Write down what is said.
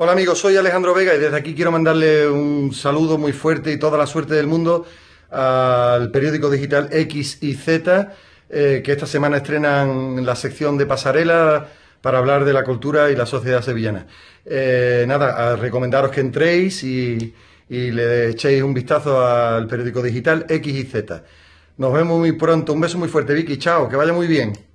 Hola amigos, soy Alejandro Vega y desde aquí quiero mandarle un saludo muy fuerte y toda la suerte del mundo al periódico digital X y Z, eh, que esta semana estrenan la sección de pasarela para hablar de la cultura y la sociedad sevillana. Eh, nada, recomendaros que entréis y, y le echéis un vistazo al periódico digital X y Z. Nos vemos muy pronto, un beso muy fuerte Vicky, chao, que vaya muy bien.